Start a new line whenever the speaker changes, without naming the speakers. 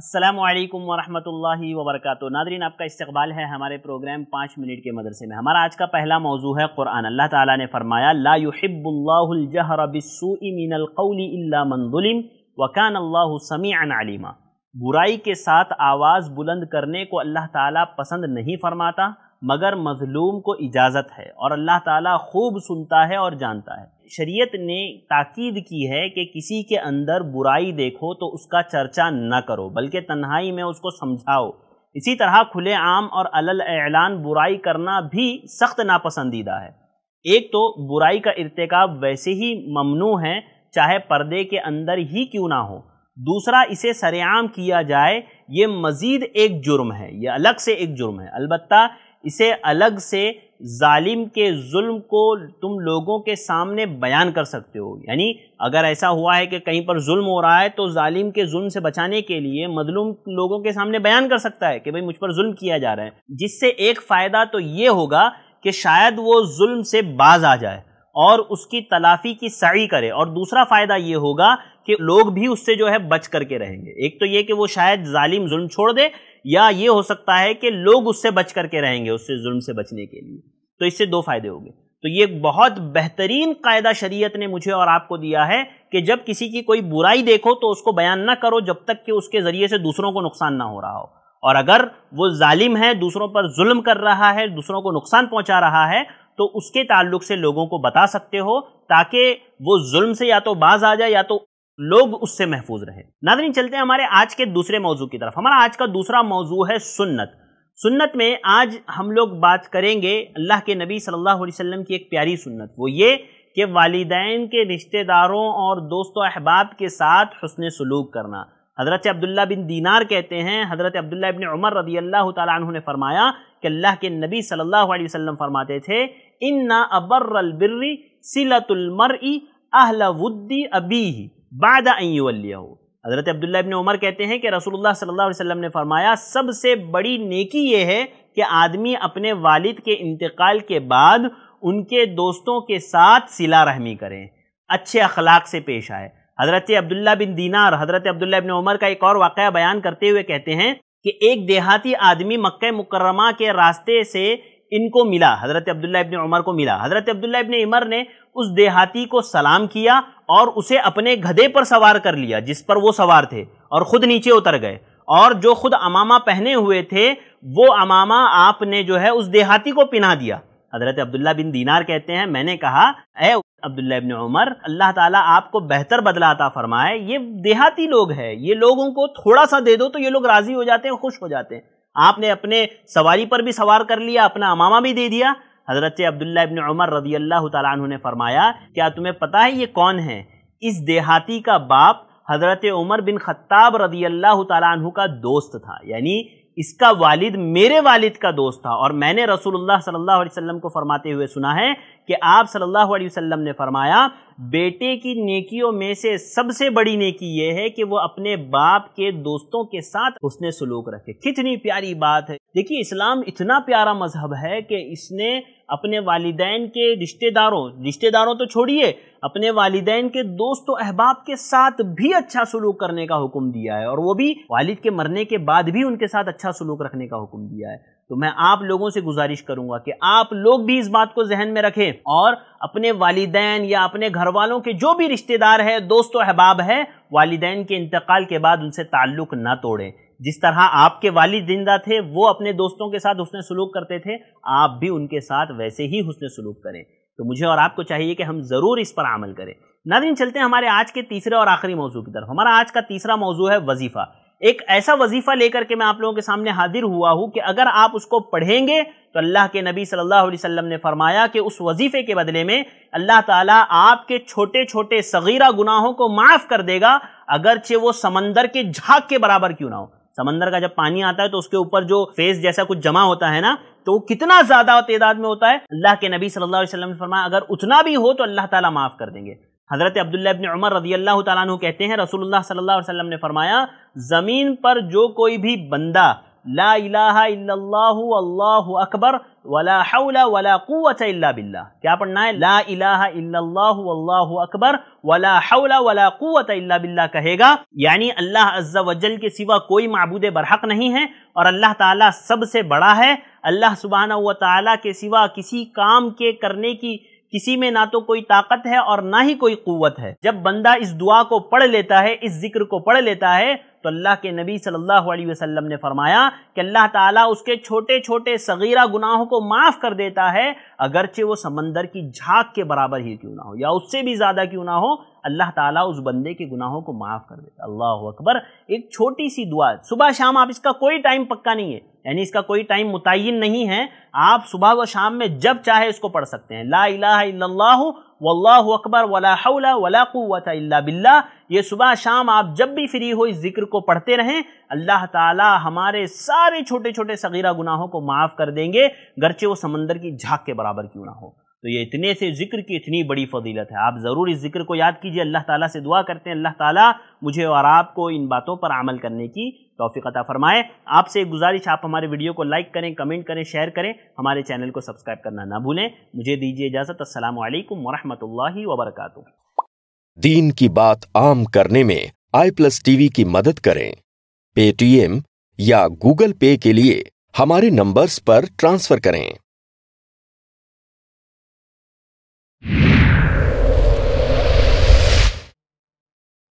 असलम वरहमल वबरक नादरीन आपका इस्तबाल है हमारे प्रोग्राम पाँच मिनट के मदरसे में हमारा आज का पहला मौजू है क़ुरान अल्लाह ताला ने फरमाया लाहिबुल्लाजहरबिसमिनकौलिमन वकान अल्लाह बुराई के साथ आवाज़ बुलंद करने को अल्लाह ताला पसंद नहीं फरमाता मगर मज़लूम को इजाज़त है और अल्लाह ताला खूब सुनता है और जानता है शरीयत ने ताकीद की है कि किसी के अंदर बुराई देखो तो उसका चर्चा न करो बल्कि तन्हाई में उसको समझाओ इसी तरह खुले आम और अलल ऐलान बुराई करना भी सख्त नापसंदीदा है एक तो बुराई का इरतकब वैसे ही ममनू है चाहे पर्दे के अंदर ही क्यों ना हो दूसरा इसे सरेआम किया जाए ये मज़ीद एक जुर्म है ये अलग से एक जुर्म है अलबत् इसे अलग से जालिम के जुल्म को तुम लोगों के सामने बयान कर सकते हो यानी अगर ऐसा हुआ है कि कहीं पर जुल्म हो रहा है तो जालिम के जुल्म से बचाने के लिए मजलूम लोगों के सामने बयान कर सकता है कि भाई मुझ पर जुल्म किया जा रहा है जिससे एक फ़ायदा तो ये होगा कि शायद वो जुल्म से बाज आ जाए और उसकी तलाफी की सड़ी करे और दूसरा फ़ायदा ये होगा कि लोग भी उससे जो है बच करके रहेंगे एक तो ये कि वो शायद जालिम जुल्म छोड़ दे या ये हो सकता है कि लोग उससे बच करके रहेंगे उससे जुल्म से बचने के लिए तो इससे दो फायदे होंगे तो ये बहुत बेहतरीन कायदा शरीयत ने मुझे और आपको दिया है कि जब किसी की कोई बुराई देखो तो उसको बयान ना करो जब तक कि उसके ज़रिए से दूसरों को नुकसान ना हो रहा हो और अगर वो जालिम है दूसरों पर जुल्म कर रहा है दूसरों को नुकसान पहुंचा रहा है तो उसके ताल्लुक से लोगों को बता सकते हो ताकि वो जुल्म से या तो बाज आ जाए या तो लोग उससे महफूज रहे नादरी चलते हैं हमारे आज के दूसरे मौजू की तरफ हमारा आज का दूसरा मौजू है सुन्नत सुन्नत में आज हम लोग बात करेंगे अल्लाह के नबी सल्लल्लाहु अलैहि वसल्लम की एक प्यारी सुन्नत वो ये कि वालदान के रिश्तेदारों और दोस्तों अहबाब के साथ हसन सलूक करना हज़रत अब्दुल्ला बिन दीनार कहते हैं हज़रत अब्दुल्ला बिन उमर रदी अल्लाह तु ने फरमाया कि अल्लाह के नबी सल्लल्लाहु अलैहि वसल्लम फरमाते थे इन्ना अबर्रबिर्री सिलतुलमरई अहलावुद्दी अबी बाद हज़रत अब्दुल्ला इबन उमर कहते हैं कि रसूलुल्लाह सल्लल्लाहु अलैहि वसल्लम ने फरमाया सबसे बड़ी नेकी ये है कि आदमी अपने वालिद के इंतकाल के बाद उनके दोस्तों के साथ सिला रहमी करें अच्छे अखलाक से पेश आए हज़रत अब्दुल्ला बिन दीनार हज़रत अब्दुल्ला इबन उमर का एक और वाक़ बयान करते हुए कहते हैं कि एक देहाती आदमी मक् मुकरमा के रास्ते से इनको मिला हज़रत अब्दुल्ला इबन उमर को मिला हज़रत अब्दुल्ला इबन उमर ने उस देहाती को सलाम किया और उसे अपने गधे पर सवार कर लिया जिस पर वो सवार थे और खुद नीचे उतर गए और जो खुद अमामा पहने हुए थे वो अमामा आपने जो है उस देहाती को पिना दिया हजरत अब्दुल्ला बिन दीनार कहते हैं मैंने कहा ए अब्दुल्ला बिन उमर अल्लाह ताला आपको बेहतर बदलाता फरमाए ये देहाती लोग हैं ये लोगों को थोड़ा सा दे दो तो ये लोग राज़ी हो जाते हैं खुश हो जाते हैं आपने अपने सवारी पर भी सवार कर लिया अपना अमामा भी दे दिया हज़रत अब्दुल्ला इबन उमर रदी अल्लाह तु ने फरमाया क्या तुम्हें पता है ये कौन है इस देहाती का बाप हज़रत उमर बिन खत्ताब रदी अल्लाह तु का दोस्त था यानी इसका वालिद मेरे वालिद का दोस्त था और मैंने रसूलुल्लाह सल्लल्लाहु अलैहि वसल्लम को फरमाते हुए सुना है कि आप सल्लल्लाहु अलैहि वसल्लम ने फरमाया बेटे की नेकियों में से सबसे बड़ी नेकी यह है कि वो अपने बाप के दोस्तों के साथ उसने सलूक रखे कितनी प्यारी बात है देखिए इस्लाम इतना प्यारा मजहब है कि इसने अपने वालदान के रिश्तेदारों रिश्तेदारों तो छोड़िए अपने वालदेन के दोस्त अहबाब के साथ भी अच्छा सलूक करने का हुक्म दिया है और वो भी वालिद के मरने के बाद भी उनके साथ अच्छा सलूक रखने का हुक्म दिया है तो मैं आप लोगों से गुजारिश करूंगा कि आप लोग भी इस बात को जहन में रखें और अपने वालदेन या अपने घर वालों के जो भी रिश्तेदार है दोस्त अहबाब है वालदेन के इंतकाल के बाद उनसे ताल्लुक़ ना तोड़ें जिस तरह आपके वालिद जिंदा थे वो अपने दोस्तों के साथ हुसन सलूक करते थे आप भी उनके साथ वैसे ही हुसन सलूक करें तो मुझे और आपको चाहिए कि हम ज़रूर इस पर अमल करें नादिन चलते हैं हमारे आज के तीसरे और आखिरी मौजू की तरफ हमारा आज का तीसरा मौजू है वजीफ़ा एक ऐसा वजीफ़ा लेकर के मैं आप लोगों के सामने हाजिर हुआ हूँ कि अगर आप उसको पढ़ेंगे तो अल्लाह के नबी सल्लल्लाहु अलैहि वसल्लम ने फरमाया कि उस वजीफ़े के बदले में अल्लाह ताला आपके छोटे छोटे सगीरा गुनाहों को माफ़ कर देगा अगरचे वो समंदर के झाक के बराबर क्यों ना हो समंदर का जब पानी आता है तो उसके ऊपर जो फेस जैसा कुछ जमा होता है ना तो कितना ज्यादा तेदाद में होता है अल्लाह के नबी सल्लल्लाहु अलैहि वसल्लम ने फरमाया अगर उतना भी हो तो अल्लाह ताला माफ कर देंगे हज़रत अब्दुल्ला इब्न उमर रजी अल्लाह तु कहते हैं रसूलुल्लाह सल्लल्लाहु अलैहि वसल्लम ने फरमाया ज़मीन पर जो कोई भी बंदा ला इलाहा इल्लल्लाहु अल्लाह अकबर क्या पढ़ना है अकबर वला कहेगा यानी अल्लाह के सिवा कोई मबूद बरहक नहीं है और अल्लाह ताला सबसे बड़ा है अल्लाह सुबहाना व ताला के सिवा किसी काम के करने की किसी में ना तो कोई ताकत है और ना ही कोई कुत है जब बंदा इस दुआ को पढ़ लेता है इस जिक्र को पढ़ लेता है तो अल्लाह के नबी सल्लल्लाहु अलैहि वसल्लम ने फरमाया कि अल्लाह ताला उसके छोटे छोटे सगीरा गुनाहों को माफ़ कर देता है अगरचे वो समंदर की झाग के बराबर ही क्यों ना हो या उससे भी ज़्यादा क्यों ना हो अल्लाह ताला उस बंदे के गुनाहों को माफ़ कर देता अल्लाह अकबर एक छोटी सी दुआ सुबह शाम आप इसका कोई टाइम पक्का नहीं है यानी इसका कोई टाइम मुतिन नहीं है आप सुबह व शाम में जब चाहे इसको पढ़ सकते हैं ला इलाह वल्लाह अकबर वला हौला वला इल्ला बिल्ला ये सुबह शाम आप जब भी फ्री हो इस जिक्र को पढ़ते रहें अल्लाह ताला हमारे सारे छोटे छोटे सगीरा गुनाहों को माफ़ कर देंगे गरचे वो समंदर की झाक के बराबर क्यों ना हो तो ये इतने से जिक्र की इतनी बड़ी फजीलत है आप ज़रूर इस जिक्र को याद कीजिए अल्लाह ताला से दुआ करते हैं अल्लाह ताला मुझे और आपको इन बातों पर अमल करने की तोफ़ी अता फ़रमाए आपसे एक गुजारिश आप हमारे वीडियो को लाइक करें कमेंट करें शेयर करें हमारे चैनल को सब्सक्राइब करना ना भूलें मुझे दीजिए इजाज़त असल वरहमल वबरक दीन की बात आम करने में आई प्लस टीवी की मदद करें पेटीएम या गूगल पे के लिए हमारे नंबर्स पर ट्रांसफ़र करें